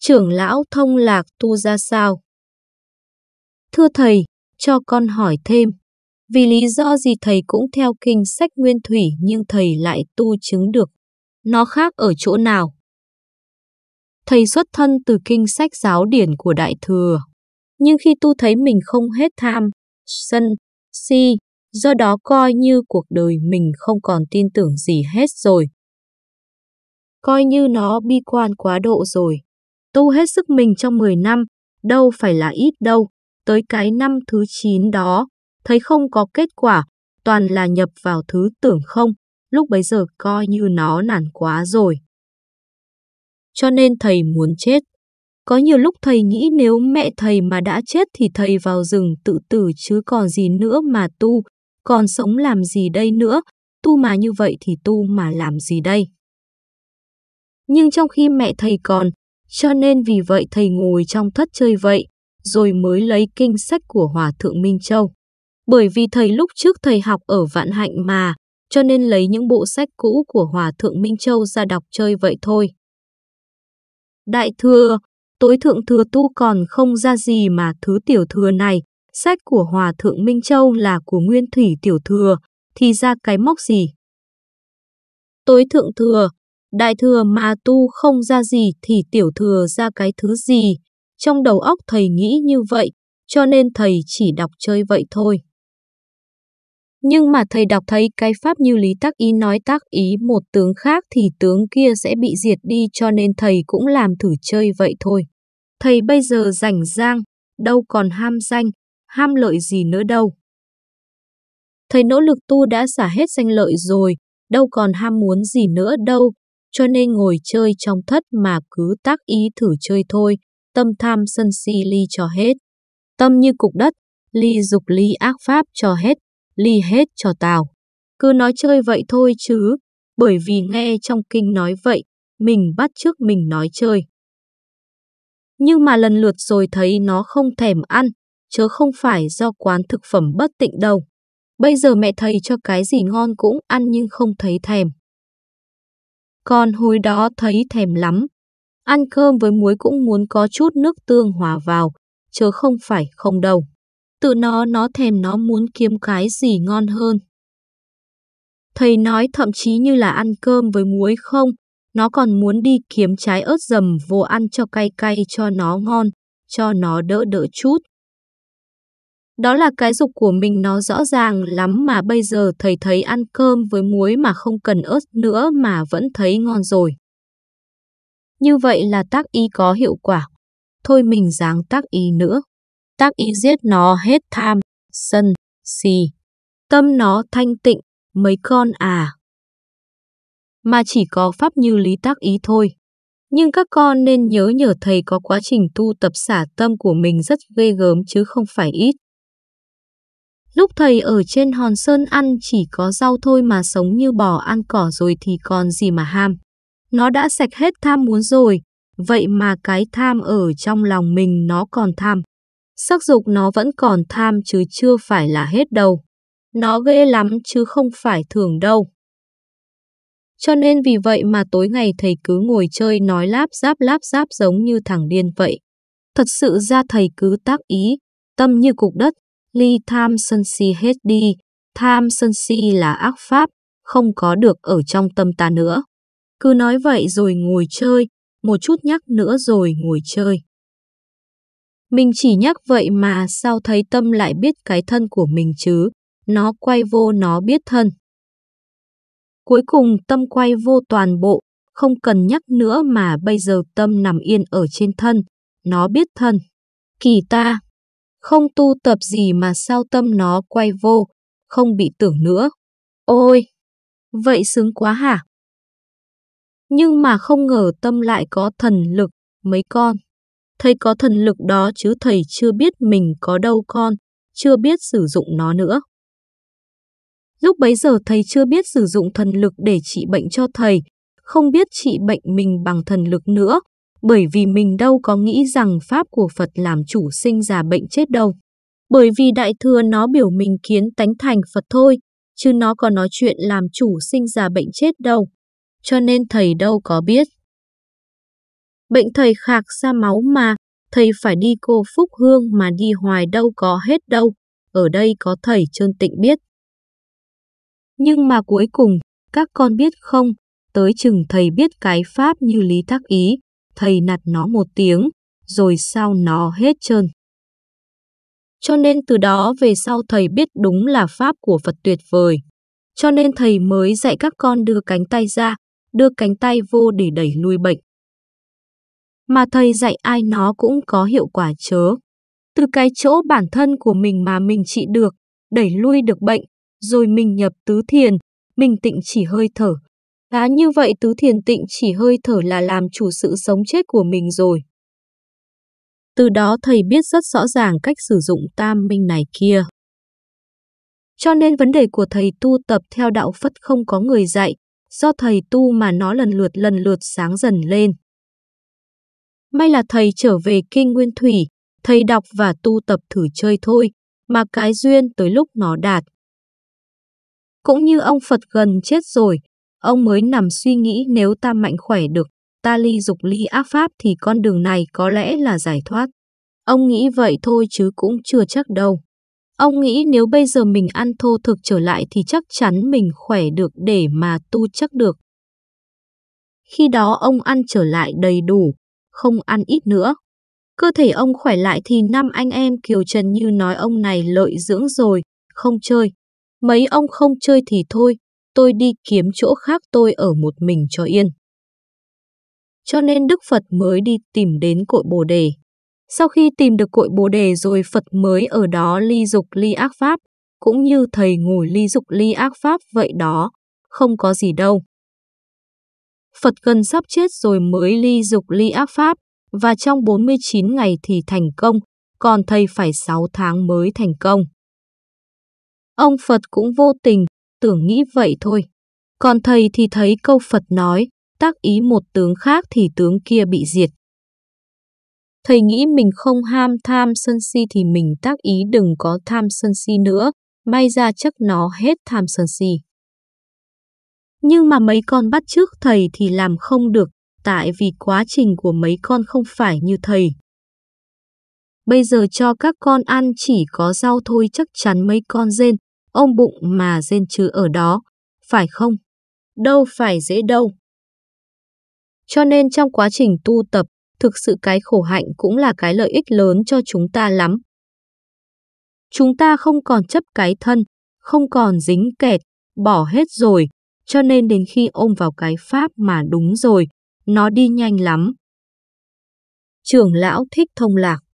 trưởng lão thông lạc tu ra sao? Thưa thầy, cho con hỏi thêm, vì lý do gì thầy cũng theo kinh sách nguyên thủy nhưng thầy lại tu chứng được? Nó khác ở chỗ nào? Thầy xuất thân từ kinh sách giáo điển của Đại Thừa, nhưng khi tu thấy mình không hết tham, sân, si, do đó coi như cuộc đời mình không còn tin tưởng gì hết rồi. Coi như nó bi quan quá độ rồi tu hết sức mình trong 10 năm, đâu phải là ít đâu, tới cái năm thứ 9 đó, thấy không có kết quả, toàn là nhập vào thứ tưởng không, lúc bấy giờ coi như nó nản quá rồi. Cho nên thầy muốn chết. Có nhiều lúc thầy nghĩ nếu mẹ thầy mà đã chết thì thầy vào rừng tự tử chứ còn gì nữa mà tu, còn sống làm gì đây nữa, tu mà như vậy thì tu mà làm gì đây. Nhưng trong khi mẹ thầy còn, cho nên vì vậy thầy ngồi trong thất chơi vậy, rồi mới lấy kinh sách của Hòa Thượng Minh Châu. Bởi vì thầy lúc trước thầy học ở Vạn Hạnh mà, cho nên lấy những bộ sách cũ của Hòa Thượng Minh Châu ra đọc chơi vậy thôi. Đại thừa, tối thượng thừa tu còn không ra gì mà thứ tiểu thừa này, sách của Hòa Thượng Minh Châu là của Nguyên Thủy Tiểu Thừa, thì ra cái móc gì? Tối thượng thừa, đại thừa mà tu không ra gì thì tiểu thừa ra cái thứ gì. Trong đầu óc thầy nghĩ như vậy, cho nên thầy chỉ đọc chơi vậy thôi. Nhưng mà thầy đọc thấy cái pháp như lý tác ý nói tác ý một tướng khác thì tướng kia sẽ bị diệt đi cho nên thầy cũng làm thử chơi vậy thôi. Thầy bây giờ rảnh rang, đâu còn ham danh, ham lợi gì nữa đâu. Thầy nỗ lực tu đã xả hết danh lợi rồi, đâu còn ham muốn gì nữa đâu, cho nên ngồi chơi trong thất mà cứ tác ý thử chơi thôi, tâm tham sân si ly cho hết. Tâm như cục đất, ly dục ly ác pháp cho hết, ly hết cho tào. Cứ nói chơi vậy thôi chứ, bởi vì nghe trong kinh nói vậy, mình bắt trước mình nói chơi. Nhưng mà lần lượt rồi thấy nó không thèm ăn, chứ không phải do quán thực phẩm bất tịnh đâu. Bây giờ mẹ thầy cho cái gì ngon cũng ăn nhưng không thấy thèm. Con hồi đó thấy thèm lắm. Ăn cơm với muối cũng muốn có chút nước tương hòa vào, chứ không phải không đâu. Tự nó nó thèm nó muốn kiếm cái gì ngon hơn. Thầy nói thậm chí như là ăn cơm với muối không, nó còn muốn đi kiếm trái ớt dầm vô ăn cho cay cay cho nó ngon, cho nó đỡ đỡ chút. Đó là cái dục của mình nó rõ ràng lắm mà bây giờ thầy thấy ăn cơm với muối mà không cần ớt nữa mà vẫn thấy ngon rồi. Như vậy là tác ý có hiệu quả. Thôi mình dáng tác ý nữa. Tác ý giết nó hết tham, sân, si. Tâm nó thanh tịnh, mấy con à. Mà chỉ có pháp như lý tác ý thôi. Nhưng các con nên nhớ nhờ thầy có quá trình tu tập xả tâm của mình rất ghê gớm chứ không phải ít. Lúc thầy ở trên hòn sơn ăn chỉ có rau thôi mà sống như bò ăn cỏ rồi thì còn gì mà ham. Nó đã sạch hết tham muốn rồi, vậy mà cái tham ở trong lòng mình nó còn tham. Sắc dục nó vẫn còn tham chứ chưa phải là hết đâu. Nó ghê lắm chứ không phải thường đâu. Cho nên vì vậy mà tối ngày thầy cứ ngồi chơi nói láp giáp láp giáp giống như thằng điên vậy. Thật sự ra thầy cứ tác ý, tâm như cục đất, Ly tham sân si hết đi, tham sân si là ác pháp, không có được ở trong tâm ta nữa. Cứ nói vậy rồi ngồi chơi, một chút nhắc nữa rồi ngồi chơi. Mình chỉ nhắc vậy mà sao thấy tâm lại biết cái thân của mình chứ, nó quay vô nó biết thân. Cuối cùng tâm quay vô toàn bộ, không cần nhắc nữa mà bây giờ tâm nằm yên ở trên thân, nó biết thân. Kỳ ta! không tu tập gì mà sao tâm nó quay vô, không bị tưởng nữa. Ôi, vậy sướng quá hả? Nhưng mà không ngờ tâm lại có thần lực, mấy con. Thầy có thần lực đó chứ thầy chưa biết mình có đâu con, chưa biết sử dụng nó nữa. Lúc bấy giờ thầy chưa biết sử dụng thần lực để trị bệnh cho thầy, không biết trị bệnh mình bằng thần lực nữa, bởi vì mình đâu có nghĩ rằng pháp của Phật làm chủ sinh già bệnh chết đâu. Bởi vì đại thừa nó biểu mình kiến tánh thành Phật thôi, chứ nó có nói chuyện làm chủ sinh già bệnh chết đâu. Cho nên thầy đâu có biết. Bệnh thầy khạc ra máu mà, thầy phải đi cô Phúc Hương mà đi hoài đâu có hết đâu, ở đây có thầy trơn tịnh biết. Nhưng mà cuối cùng, các con biết không, tới chừng thầy biết cái pháp như lý thác ý, thầy nạt nó một tiếng, rồi sao nó hết trơn. Cho nên từ đó về sau thầy biết đúng là pháp của Phật tuyệt vời. Cho nên thầy mới dạy các con đưa cánh tay ra, đưa cánh tay vô để đẩy lui bệnh. Mà thầy dạy ai nó cũng có hiệu quả chớ. Từ cái chỗ bản thân của mình mà mình trị được, đẩy lui được bệnh, rồi mình nhập tứ thiền, mình tịnh chỉ hơi thở, đã như vậy tứ thiền tịnh chỉ hơi thở là làm chủ sự sống chết của mình rồi. Từ đó thầy biết rất rõ ràng cách sử dụng tam minh này kia. Cho nên vấn đề của thầy tu tập theo đạo phật không có người dạy, do thầy tu mà nó lần lượt lần lượt sáng dần lên. May là thầy trở về kinh Nguyên Thủy, thầy đọc và tu tập thử chơi thôi, mà cái duyên tới lúc nó đạt. Cũng như ông Phật gần chết rồi, Ông mới nằm suy nghĩ nếu ta mạnh khỏe được, ta ly dục ly ác pháp thì con đường này có lẽ là giải thoát. Ông nghĩ vậy thôi chứ cũng chưa chắc đâu. Ông nghĩ nếu bây giờ mình ăn thô thực trở lại thì chắc chắn mình khỏe được để mà tu chắc được. Khi đó ông ăn trở lại đầy đủ, không ăn ít nữa. Cơ thể ông khỏe lại thì năm anh em Kiều Trần như nói ông này lợi dưỡng rồi, không chơi. Mấy ông không chơi thì thôi, tôi đi kiếm chỗ khác tôi ở một mình cho yên. Cho nên Đức Phật mới đi tìm đến cội Bồ Đề. Sau khi tìm được cội Bồ Đề rồi Phật mới ở đó ly dục ly ác pháp, cũng như thầy ngồi ly dục ly ác pháp vậy đó, không có gì đâu. Phật gần sắp chết rồi mới ly dục ly ác pháp, và trong 49 ngày thì thành công, còn thầy phải 6 tháng mới thành công. Ông Phật cũng vô tình tưởng nghĩ vậy thôi. Còn thầy thì thấy câu Phật nói, tác ý một tướng khác thì tướng kia bị diệt. Thầy nghĩ mình không ham tham sân si thì mình tác ý đừng có tham sân si nữa, may ra chắc nó hết tham sân si. Nhưng mà mấy con bắt trước thầy thì làm không được, tại vì quá trình của mấy con không phải như thầy. Bây giờ cho các con ăn chỉ có rau thôi chắc chắn mấy con rên, ông bụng mà rên chứ ở đó, phải không? Đâu phải dễ đâu. Cho nên trong quá trình tu tập, thực sự cái khổ hạnh cũng là cái lợi ích lớn cho chúng ta lắm. Chúng ta không còn chấp cái thân, không còn dính kẹt, bỏ hết rồi, cho nên đến khi ôm vào cái pháp mà đúng rồi, nó đi nhanh lắm. Trưởng lão thích thông lạc